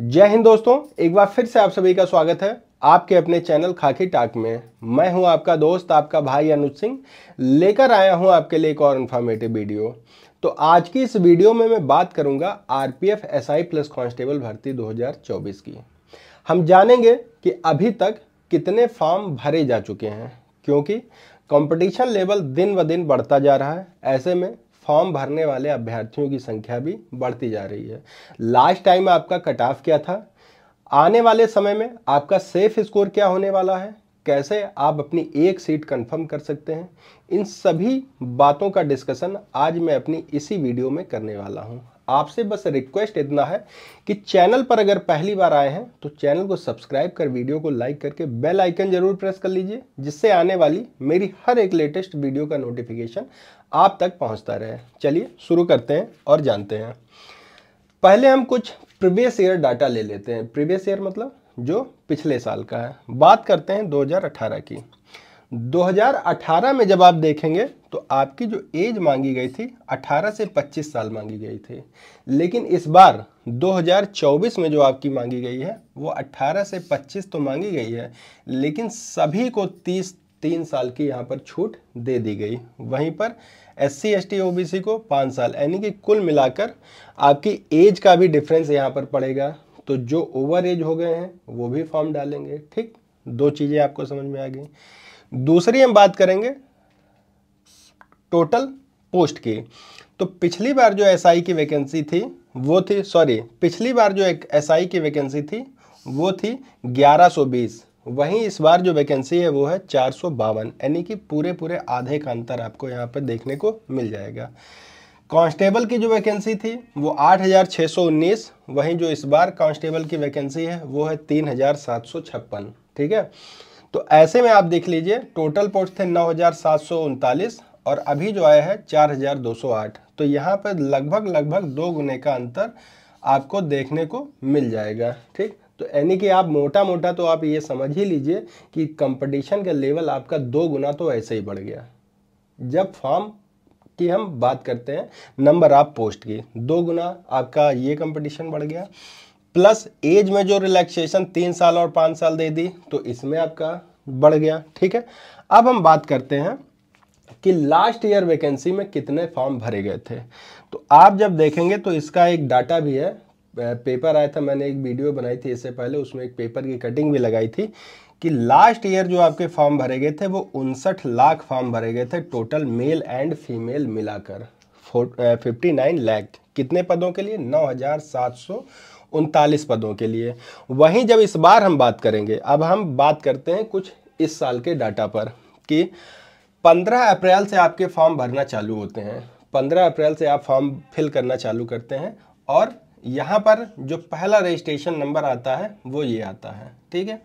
जय हिंद दोस्तों एक बार फिर से आप सभी का स्वागत है आपके अपने चैनल खाकी टाक में मैं हूं आपका दोस्त आपका भाई अनुज सिंह लेकर आया हूं आपके लिए एक और इन्फॉर्मेटिव वीडियो तो आज की इस वीडियो में मैं बात करूंगा आरपीएफ एसआई प्लस कांस्टेबल भर्ती 2024 की हम जानेंगे कि अभी तक कितने फॉर्म भरे जा चुके हैं क्योंकि कंपटीशन लेवल दिन ब दिन बढ़ता जा रहा है ऐसे में फॉर्म भरने वाले अभ्यर्थियों की संख्या भी बढ़ती जा रही है लास्ट टाइम आपका कट ऑफ क्या था आने वाले समय में आपका सेफ स्कोर क्या होने वाला है कैसे आप अपनी एक सीट कंफर्म कर सकते हैं इन सभी बातों का डिस्कशन आज मैं अपनी इसी वीडियो में करने वाला हूं आपसे बस रिक्वेस्ट इतना है कि चैनल पर अगर पहली बार आए हैं तो चैनल को सब्सक्राइब कर वीडियो को लाइक करके बेल आइकन जरूर प्रेस कर लीजिए जिससे आने वाली मेरी हर एक लेटेस्ट वीडियो का नोटिफिकेशन आप तक पहुंचता रहे चलिए शुरू करते हैं और जानते हैं पहले हम कुछ प्रीवियस ईयर डाटा ले लेते हैं प्रीवियस ईयर मतलब जो पिछले साल का है बात करते हैं 2018 की 2018 में जब आप देखेंगे तो आपकी जो एज मांगी गई थी 18 से 25 साल मांगी गई थी लेकिन इस बार 2024 में जो आपकी मांगी गई है वो 18 से 25 तो मांगी गई है लेकिन सभी को 30 तीन साल की यहाँ पर छूट दे दी गई वहीं पर S C S T O B C को पाँच साल यानी कि कुल मिलाकर आपकी एज का भी डिफरेंस यहाँ पर पड़ेगा तो जो ओवर एज हो गए हैं वो भी फॉर्म डालेंगे ठीक दो चीज़ें आपको समझ में आ गई दूसरी हम बात करेंगे टोटल पोस्ट की तो पिछली बार जो एसआई SI की वैकेंसी थी वो थी सॉरी पिछली बार जो एक एसआई SI की वैकेंसी थी वो थी 1120 वहीं इस बार जो वैकेंसी है वो है चार यानी कि पूरे पूरे आधे का अंतर आपको यहाँ पर देखने को मिल जाएगा कांस्टेबल की जो वैकेंसी थी वो 8,619 वहीं जो इस बार कांस्टेबल की वैकेंसी है वो है तीन ठीक है तो ऐसे में आप देख लीजिए टोटल पोस्ट थे नौ हज़ार सात सौ उनतालीस और अभी जो आया है चार हज़ार दो सौ आठ तो यहाँ पर लगभग लगभग दो गुने का अंतर आपको देखने को मिल जाएगा ठीक तो यानी कि आप मोटा मोटा तो आप ये समझ ही लीजिए कि कंपटीशन का लेवल आपका दो गुना तो ऐसे ही बढ़ गया जब फॉर्म की हम बात करते हैं नंबर आप पोस्ट की दो गुना आपका ये कंपटीशन बढ़ गया प्लस एज में जो रिलैक्सेशन तीन साल और पाँच साल दे दी तो इसमें आपका बढ़ गया ठीक है अब हम बात करते हैं कि लास्ट ईयर वैकेंसी में कितने फॉर्म भरे गए थे तो आप जब देखेंगे तो इसका एक डाटा भी है पेपर आया था मैंने एक वीडियो बनाई थी इससे पहले उसमें एक पेपर की कटिंग भी लगाई थी कि लास्ट ईयर जो आपके फॉर्म भरे गए थे वो उनसठ लाख फॉर्म भरे गए थे टोटल मेल एंड फीमेल मिलाकर फिफ्टी नाइन लैख कितने पदों के लिए नौ हज़ार सात सौ उनतालीस पदों के लिए वहीं जब इस बार हम बात करेंगे अब हम बात करते हैं कुछ इस साल के डाटा पर कि 15 अप्रैल से आपके फॉर्म भरना चालू होते हैं 15 अप्रैल से आप फॉर्म फिल करना चालू करते हैं और यहाँ पर जो पहला रजिस्ट्रेशन नंबर आता है वो ये आता है ठीक है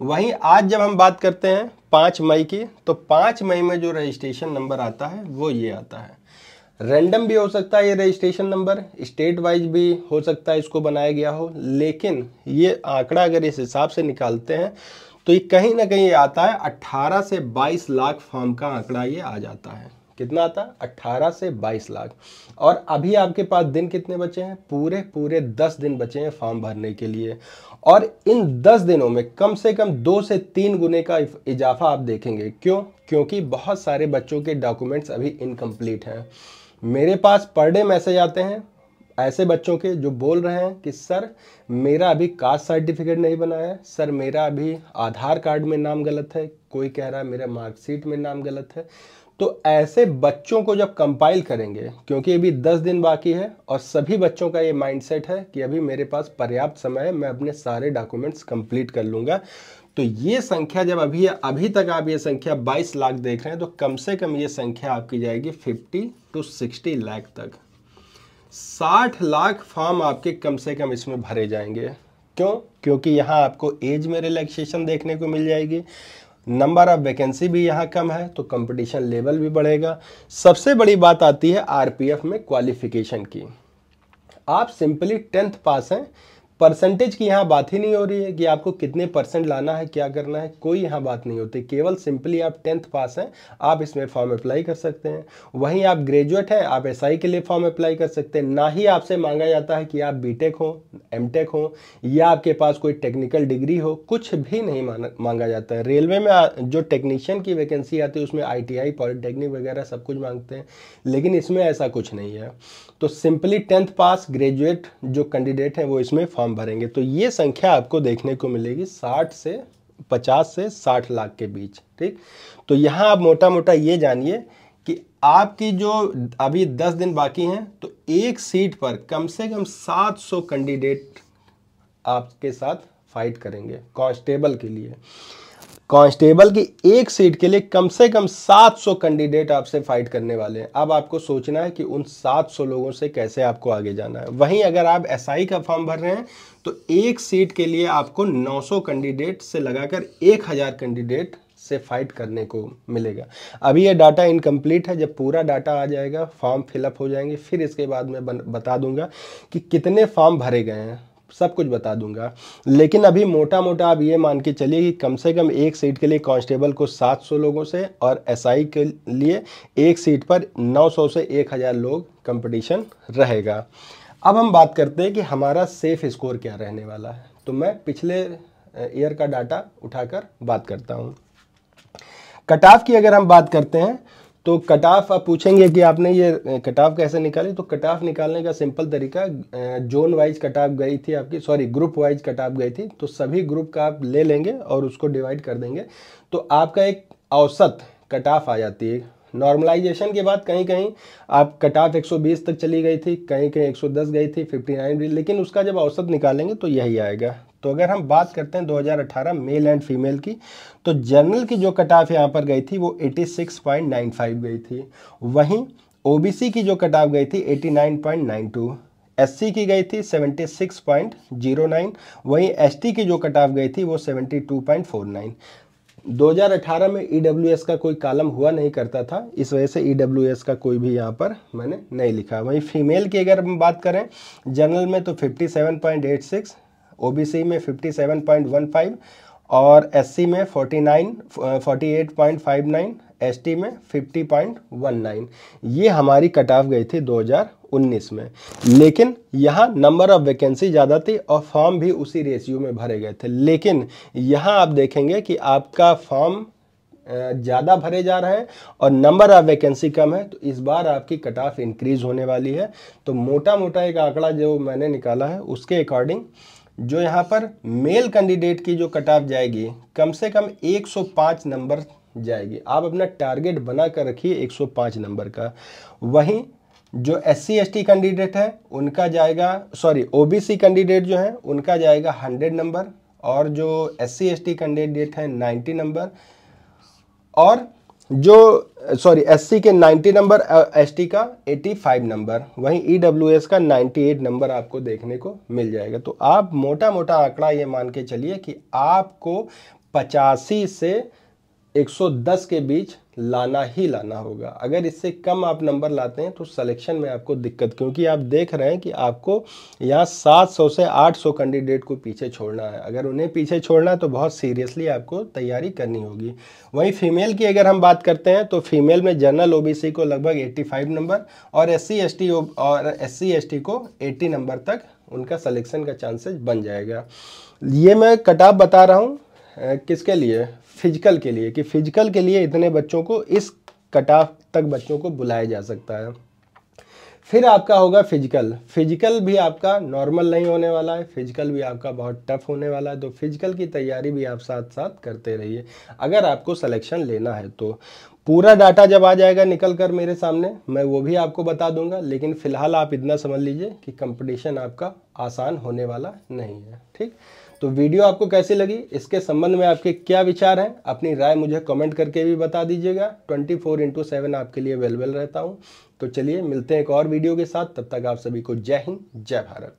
वहीं आज जब हम बात करते हैं पाँच मई की तो पाँच मई में जो रजिस्ट्रेशन नंबर आता है वो ये आता है रैंडम भी हो सकता है ये रजिस्ट्रेशन नंबर स्टेट वाइज भी हो सकता है इसको बनाया गया हो लेकिन ये आंकड़ा अगर इस हिसाब से निकालते हैं तो ये कहीं ना कहीं आता है 18 से 22 लाख फॉर्म का आंकड़ा ये आ जाता है कितना आता है 18 से 22 लाख और अभी आपके पास दिन कितने बचे हैं पूरे पूरे 10 दिन बचे हैं फॉर्म भरने के लिए और इन 10 दिनों में कम से कम दो से तीन गुने का इजाफा आप देखेंगे क्यों क्योंकि बहुत सारे बच्चों के डॉक्यूमेंट्स अभी इनकम्प्लीट हैं मेरे पास पर डे मैसेज आते हैं ऐसे बच्चों के जो बोल रहे हैं कि सर मेरा अभी कास्ट सर्टिफिकेट नहीं बना है सर मेरा अभी आधार कार्ड में नाम गलत है कोई कह रहा है मेरा मार्कशीट में नाम गलत है तो ऐसे बच्चों को जब कंपाइल करेंगे क्योंकि अभी दस दिन बाकी है और सभी बच्चों का ये माइंडसेट है कि अभी मेरे पास पर्याप्त समय है मैं अपने सारे डॉक्यूमेंट्स कंप्लीट कर लूँगा तो ये संख्या जब अभी अभी तक आप ये संख्या 22 लाख देख रहे हैं तो कम से कम ये संख्या आपकी जाएगी 50 टू 60 लाख तक 60 लाख फॉर्म आपके कम से कम इसमें भरे जाएंगे क्यों क्योंकि यहाँ आपको एज में रिलैक्सेशन देखने को मिल जाएगी नंबर ऑफ वैकेंसी भी यहाँ कम है तो कंपटीशन लेवल भी बढ़ेगा सबसे बड़ी बात आती है आरपीएफ में क्वालिफिकेशन की आप सिंपली टेंथ पास हैं परसेंटेज की यहाँ बात ही नहीं हो रही है कि आपको कितने परसेंट लाना है क्या करना है कोई यहाँ बात नहीं होती केवल सिंपली आप टेंथ पास हैं आप इसमें फॉर्म अप्लाई कर सकते हैं वहीं आप ग्रेजुएट हैं आप एस के लिए फॉर्म अप्लाई कर सकते हैं ना ही आपसे मांगा जाता है कि आप बीटेक हो एमटेक हो या आपके पास कोई टेक्निकल डिग्री हो कुछ भी नहीं मांगा जाता है रेलवे में जो टेक्नीशियन की वैकेंसी आती है उसमें आई टी पॉलिटेक्निक वगैरह सब कुछ मांगते हैं लेकिन इसमें ऐसा कुछ नहीं है तो सिंपली टेंथ पास ग्रेजुएट जो कैंडिडेट हैं वो इसमें फॉर्म फॉर्म भरेंगे तो ये संख्या आपको देखने को मिलेगी साठ से पचास से साठ लाख के बीच ठीक तो यहाँ आप मोटा मोटा ये जानिए कि आपकी जो अभी दस दिन बाकी हैं तो एक सीट पर कम से कम सात सौ कैंडिडेट आपके साथ फाइट करेंगे कांस्टेबल के लिए कांस्टेबल की एक सीट के लिए कम से कम 700 कैंडिडेट आपसे फाइट करने वाले हैं अब आपको सोचना है कि उन 700 लोगों से कैसे आपको आगे जाना है वहीं अगर आप एसआई का फॉर्म भर रहे हैं तो एक सीट के लिए आपको 900 कैंडिडेट से लगाकर 1000 कैंडिडेट से फाइट करने को मिलेगा अभी ये डाटा इनकम्प्लीट है जब पूरा डाटा आ जाएगा फॉर्म फिलअप हो जाएंगे फिर इसके बाद मैं बन, बता दूंगा कि कितने फॉर्म भरे गए हैं सब कुछ बता दूंगा लेकिन अभी मोटा मोटा आप ये मान के चलिए कि कम से कम एक सीट के लिए कांस्टेबल को 700 लोगों से और एसआई के लिए एक सीट पर 900 से 1000 लोग कंपटीशन रहेगा अब हम बात करते हैं कि हमारा सेफ स्कोर क्या रहने वाला है तो मैं पिछले ईयर का डाटा उठाकर बात करता हूँ कट ऑफ की अगर हम बात करते हैं तो कट ऑफ आप पूछेंगे कि आपने ये कट ऑफ कैसे निकाली तो कट ऑफ निकालने का सिंपल तरीका जोन वाइज कट ऑफ गई थी आपकी sorry group wise cut off गई थी तो सभी ग्रुप का आप ले लेंगे और उसको डिवाइड कर देंगे तो आपका एक औसत कट ऑफ आ जाती है नॉर्मलाइजेशन के बाद कहीं कहीं आप कट ऑफ 120 तक चली गई थी कहीं कहीं 110 गई थी 59 नाइन लेकिन उसका जब औसत निकालेंगे तो यही आएगा तो अगर हम बात करते हैं 2018 मेल एंड फीमेल की तो जनरल की जो कट ऑफ यहाँ पर गई थी वो 86.95 गई थी वहीं ओबीसी की जो कट ऑफ गई थी 89.92 एससी की गई थी 76.09 वहीं एसटी की जो कट ऑफ गई थी वो 72.49 2018 में ई e का कोई कालम हुआ नहीं करता था इस वजह से ई e का कोई भी यहाँ पर मैंने नहीं लिखा वहीं फीमेल की अगर हम बात करें जनरल में तो 57.86 ओबीसी में 57.15 और एससी में 49 48.59 एसटी में 50.19 ये हमारी कट ऑफ गई थी 2019 में लेकिन यहाँ नंबर ऑफ वैकेंसी ज़्यादा थी और फॉर्म भी उसी रेशियो में भरे गए थे लेकिन यहाँ आप देखेंगे कि आपका फॉर्म ज़्यादा भरे जा रहे हैं और नंबर ऑफ वैकेंसी कम है तो इस बार आपकी कट ऑफ इंक्रीज़ होने वाली है तो मोटा मोटा एक आंकड़ा जो मैंने निकाला है उसके अकॉर्डिंग जो यहाँ पर मेल कैंडिडेट की जो कट ऑफ जाएगी कम से कम 105 नंबर जाएगी आप अपना टारगेट बना कर रखिए 105 नंबर का वहीं जो S C S T candidate है उनका जाएगा sorry O B C candidate जो है उनका जाएगा हंड्रेड नंबर और जो S C S T candidate हैं नाइन्टी नंबर और जो सॉरी एससी के 90 नंबर एसटी का 85 नंबर वहीं ईडब्ल्यूएस e का 98 नंबर आपको देखने को मिल जाएगा तो आप मोटा मोटा आंकड़ा ये मान के चलिए कि आपको पचासी से 110 के बीच लाना ही लाना होगा अगर इससे कम आप नंबर लाते हैं तो सिलेक्शन में आपको दिक्कत क्योंकि आप देख रहे हैं कि आपको यहाँ 700 से 800 कैंडिडेट को पीछे छोड़ना है अगर उन्हें पीछे छोड़ना है तो बहुत सीरियसली आपको तैयारी करनी होगी वहीं फीमेल की अगर हम बात करते हैं तो फीमेल में जनरल ओ को लगभग एट्टी नंबर और एस सी और एस सी को एट्टी नंबर तक उनका सलेक्शन का चांसेस बन जाएगा ये मैं कटाप बता रहा हूँ किसके लिए फिजिकल के लिए कि फिजिकल के लिए इतने बच्चों को इस कटाफ तक बच्चों को बुलाया जा सकता है फिर आपका होगा फिजिकल फिजिकल भी आपका नॉर्मल नहीं होने वाला है फिजिकल भी आपका बहुत टफ होने वाला है तो फिजिकल की तैयारी भी आप साथ साथ करते रहिए अगर आपको सिलेक्शन लेना है तो पूरा डाटा जब आ जाएगा निकल कर मेरे सामने मैं वो भी आपको बता दूंगा लेकिन फ़िलहाल आप इतना समझ लीजिए कि कंपटीशन आपका आसान होने वाला नहीं है ठीक तो वीडियो आपको कैसी लगी इसके संबंध में आपके क्या विचार हैं अपनी राय मुझे कमेंट करके भी बता दीजिएगा 24 फोर इंटू सेवन आपके लिए अवेलेबल रहता हूँ तो चलिए मिलते हैं एक और वीडियो के साथ तब तक आप सभी को जय हिंद जय भारत